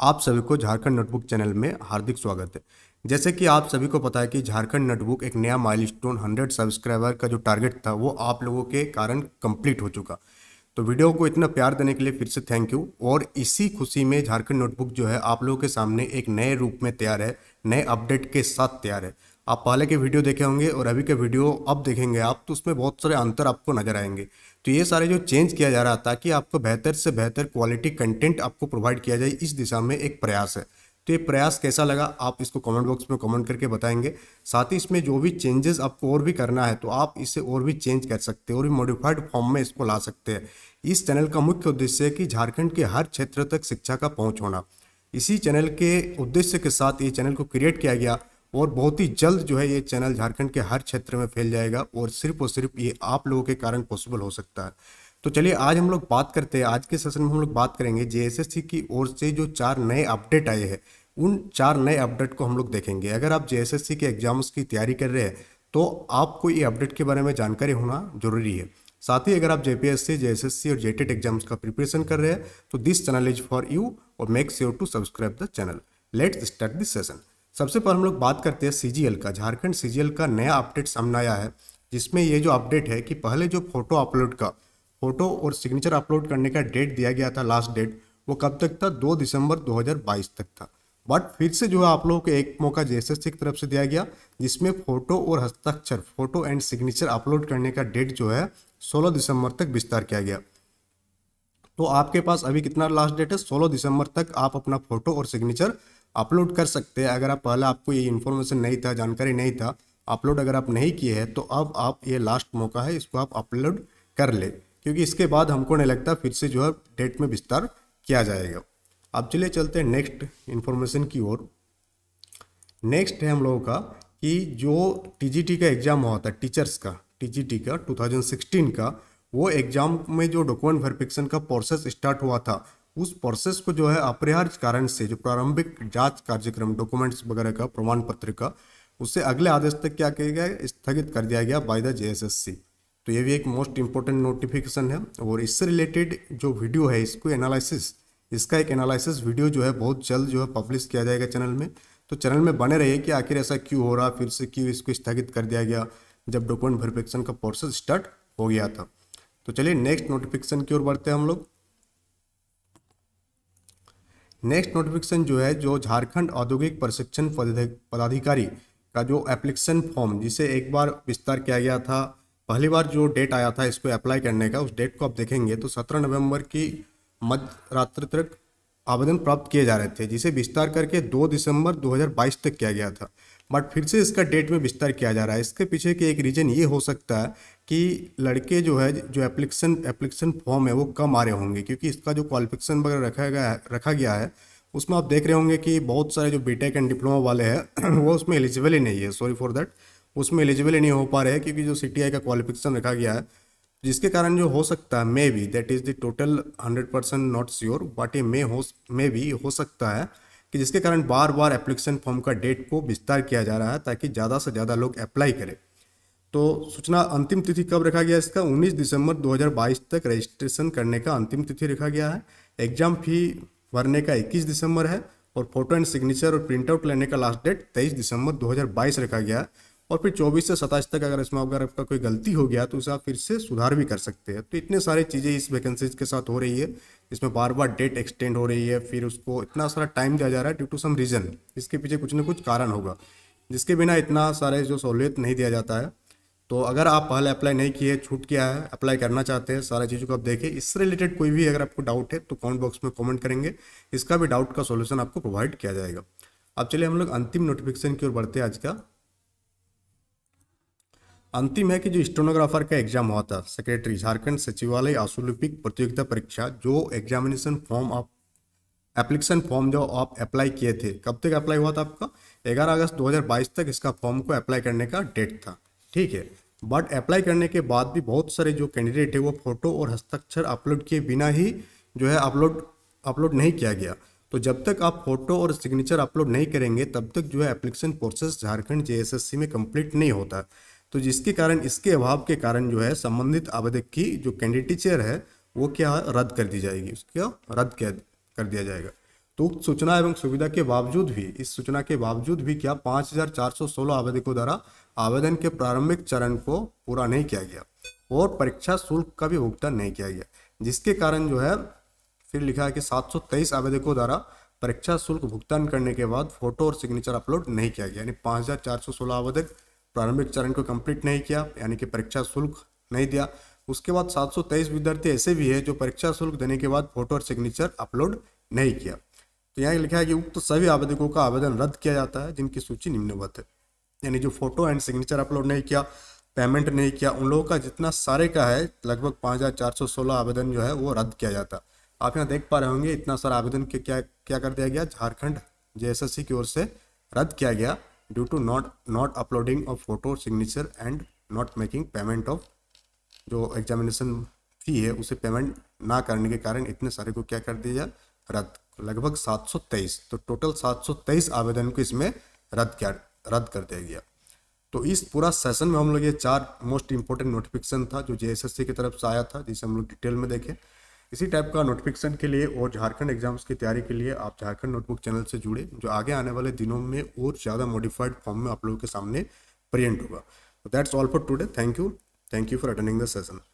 आप सभी को झारखंड नोटबुक चैनल में हार्दिक स्वागत है जैसे कि आप सभी को पता है कि झारखंड नोटबुक एक नया माइलस्टोन 100 सब्सक्राइबर का जो टारगेट था वो आप लोगों के कारण कंप्लीट हो चुका तो वीडियो को इतना प्यार देने के लिए फिर से थैंक यू और इसी खुशी में झारखंड नोटबुक जो है आप लोगों के सामने एक नए रूप में तैयार है नए अपडेट के साथ तैयार है आप पहले के वीडियो देखे होंगे और अभी के वीडियो अब देखेंगे आप तो उसमें बहुत सारे अंतर आपको नजर आएंगे तो ये सारे जो चेंज किया जा रहा है ताकि आपको बेहतर से बेहतर क्वालिटी कंटेंट आपको प्रोवाइड किया जाए इस दिशा में एक प्रयास है तो ये प्रयास कैसा लगा आप इसको कमेंट बॉक्स में कमेंट करके बताएंगे साथ ही इसमें जो भी चेंजेस आपको और भी करना है तो आप इसे और भी चेंज कर सकते हैं और भी मॉडिफाइड फॉर्म में इसको ला सकते हैं इस चैनल का मुख्य उद्देश्य है कि झारखंड के हर क्षेत्र तक शिक्षा का पहुँच होना इसी चैनल के उद्देश्य के साथ ये चैनल को क्रिएट किया गया और बहुत ही जल्द जो है ये चैनल झारखंड के हर क्षेत्र में फैल जाएगा और सिर्फ और सिर्फ ये आप लोगों के कारण पॉसिबल हो सकता है तो चलिए आज हम लोग बात करते हैं आज के सेशन में हम लोग बात करेंगे जे की ओर से जो चार नए अपडेट आए हैं उन चार नए अपडेट को हम लोग देखेंगे अगर आप जे के एग्जाम्स की तैयारी कर रहे हैं तो आपको ये अपडेट के बारे में जानकारी होना जरूरी है साथ ही अगर आप एस सी और जे एग्जाम्स e का प्रिपरेशन कर रहे हैं तो this channel is for you और make sure to subscribe the channel let's start this session सबसे पहले हम लोग बात करते हैं सी का झारखंड सी का नया अपडेट सामने आया है जिसमें ये जो अपडेट है कि पहले जो फोटो अपलोड का फोटो और सिग्नेचर अपलोड करने का डेट दिया गया था लास्ट डेट वो कब तक था दो दिसंबर 2022 तक था बट फिर से जो है आप लोगों को एक मौका जे एस की तरफ से दिया गया जिसमें फोटो और हस्ताक्षर फोटो एंड सिग्नेचर अपलोड करने का डेट जो है 16 दिसंबर तक विस्तार किया गया तो आपके पास अभी कितना लास्ट डेट है 16 दिसंबर तक आप अपना फोटो और सिग्नेचर अपलोड कर सकते हैं अगर आप पहले आपको ये इन्फॉर्मेशन नहीं था जानकारी नहीं था अपलोड अगर आप नहीं किए हैं तो अब आप ये लास्ट मौका है इसको आप अपलोड कर ले क्योंकि इसके बाद हमको नहीं लगता फिर से जो है डेट में विस्तार किया जाएगा अब चलिए चलते हैं नेक्स्ट इन्फॉर्मेशन की ओर नेक्स्ट है हम लोगों का कि जो टी का एग्ज़ाम हुआ था टीचर्स का टी का 2016 का वो एग्ज़ाम में जो डॉक्यूमेंट वेरिफिकेशन का प्रोसेस स्टार्ट हुआ था उस प्रोसेस को जो है अपरिहार्य कारण से जो प्रारंभिक जांच कार्यक्रम डॉक्यूमेंट्स वगैरह का प्रमाण पत्र का उसे अगले आदेश तक क्या किया गया स्थगित कर दिया गया बाय द जेएसएससी तो ये भी एक मोस्ट इम्पोर्टेंट नोटिफिकेशन है और इससे रिलेटेड जो वीडियो है इसको एनालिसिस इसका एक एनालिसिस वीडियो जो है बहुत जल्द जो है पब्लिश किया जाएगा चैनल में तो चैनल में बने रहिए कि आखिर ऐसा क्यों हो रहा फिर से क्यों इसको स्थगित कर दिया गया जब डॉक्यूमेंट वेरिफिकेशन का प्रोसेस स्टार्ट हो गया था तो चलिए नेक्स्ट नोटिफिकेशन की ओर बढ़ते हैं हम लोग नेक्स्ट नोटिफिकेशन जो है जो झारखंड औद्योगिक प्रशिक्षण पदाधिकारी का जो एप्लीकेशन फॉर्म जिसे एक बार विस्तार किया गया था पहली बार जो डेट आया था इसको अप्लाई करने का उस डेट को आप देखेंगे तो सत्रह नवंबर की मध्य रात्रि तक आवेदन प्राप्त किए जा रहे थे जिसे विस्तार करके 2 दिसंबर 2022 तक किया गया था बट फिर से इसका डेट में विस्तार किया जा रहा है इसके पीछे के एक रीज़न ये हो सकता है कि लड़के जो है जो एप्लीकेशन एप्लीकेशन फॉर्म है वो कम आ रहे होंगे क्योंकि इसका जो क्वालिफिकेशन वगैरह रखा गया है रखा गया है उसमें आप देख रहे होंगे कि बहुत सारे जो बी एंड डिप्लोमा वाले हैं वो उसमें एलिजिबल ही नहीं है सॉरी फॉर दैट उसमें एलिजिबल ही नहीं हो पा रहे हैं क्योंकि जो सी का क्वालिफिकेशन रखा गया है जिसके कारण जो हो सकता है maybe that is the total hundred percent not sure but ये मे हो मे भी हो सकता है कि जिसके कारण बार बार एप्लीकेशन फॉर्म का डेट को विस्तार किया जा रहा है ताकि ज़्यादा से ज़्यादा लोग अप्लाई करें तो सूचना अंतिम तिथि कब रखा गया इसका 19 दिसंबर 2022 तक रजिस्ट्रेशन करने का अंतिम तिथि रखा गया है एग्जाम फी भरने का 21 दिसंबर है और फोटो एंड सिग्नेचर और प्रिंटआउट लेने का लास्ट डेट 23 दिसंबर 2022 रखा गया और फिर 24 से सताईस तक अगर इसमें अगर आपका कोई गलती हो गया तो उसे आप फिर से सुधार भी कर सकते हैं तो इतने सारी चीज़ें इस वैकेंसीज के साथ हो रही है इसमें बार बार डेट एक्सटेंड हो रही है फिर उसको इतना सारा टाइम दिया जा रहा है ड्यू टू सम रीज़न इसके पीछे कुछ ना कुछ कारण होगा जिसके बिना इतना सारे जो सहूलियत नहीं दिया जाता है तो अगर आप पहले अप्लाई नहीं किए छूट किया है अप्लाई करना चाहते हैं सारा चीज़ों को आप देखें इससे रिलेटेड कोई भी अगर आपको डाउट है तो कमेंट बॉक्स में कमेंट करेंगे इसका भी डाउट का सॉल्यूशन आपको प्रोवाइड किया जाएगा अब चलिए हम लोग अंतिम नोटिफिकेशन की ओर बढ़ते हैं आज का अंतिम है कि जो स्टोनोग्राफर का एग्जाम हुआ था सेक्रेटरी झारखंड सचिवालय आसुलिपिक प्रतियोगिता परीक्षा जो एग्जामिनेशन फॉर्म आप एप्लीकेशन फॉर्म जो आप अप्लाई किए थे कब तक अप्लाई हुआ था आपका ग्यारह अगस्त 2022 तक इसका फॉर्म को अप्लाई करने का डेट था ठीक है बट अप्लाई करने के बाद भी बहुत सारे जो कैंडिडेट है वो फोटो और हस्ताक्षर अपलोड किए बिना ही जो है अपलोड अपलोड नहीं किया गया तो जब तक आप फोटो और सिग्नेचर अपलोड नहीं करेंगे तब तक जो है एप्लीकेशन प्रोसेस झारखंड जे में कंप्लीट नहीं होता तो जिसके कारण इसके अभाव के कारण जो है संबंधित आवेदक की जो चेयर है वो क्या रद्द कर दी जाएगी उसका रद्द कर दिया जाएगा तो उक्त सूचना एवं सुविधा के बावजूद भी इस सूचना के बावजूद भी क्या 5,416 आवेदकों द्वारा आवेदन के प्रारंभिक चरण को पूरा नहीं किया गया और परीक्षा शुल्क का भी भुगतान नहीं किया गया जिसके कारण जो है फिर लिखा है कि तेईस आवेदकों द्वारा परीक्षा शुल्क भुगतान करने के बाद फोटो और सिग्नेचर अपलोड नहीं किया गया यानी सोलह आवेदक प्रारंभिक चरण को कंप्लीट नहीं किया यानी कि परीक्षा शुल्क नहीं दिया उसके बाद 723 विद्यार्थी ऐसे भी है जो परीक्षा शुल्क देने के बाद फोटो और सिग्नेचर अपलोड नहीं किया तो यहाँ लिखा है कि उक्त तो सभी आवेदकों का आवेदन रद्द किया जाता है जिनकी सूची निम्नवत है यानी जो फोटो एंड सिग्नेचर अपलोड नहीं किया पेमेंट नहीं किया उन लोगों का जितना सारे का है लगभग पाँच हज़ार चार सौ सोलह आवेदन जो है वो रद्द किया जाता है आप यहाँ देख पा रहे होंगे इतना सारा आवेदन के क्या क्या कर दिया गया झारखंड जे की ओर से रद्द किया गया due to not not uploading of photo signature and not making payment of जो एग्जामिनेशन फी है उसे पेमेंट ना करने के कारण इतने सारे को क्या कर दिया रद्द लगभग 723 तो टोटल 723 आवेदन को इसमें रद्द किया रद्द कर दिया गया तो इस पूरा सेशन में हम लोग ये चार मोस्ट इंपॉर्टेंट नोटिफिकेशन था जो जेएसएससी की तरफ से आया था जिसे हम लोग डिटेल में देखें इसी टाइप का नोटिफिकेशन के लिए और झारखंड एग्जाम्स की तैयारी के लिए आप झारखंड नोटबुक चैनल से जुड़े जो आगे आने वाले दिनों में और ज़्यादा मॉडिफाइड फॉर्म में आप लोगों के सामने प्रियंट होगा that's all for today thank you thank you for attending the session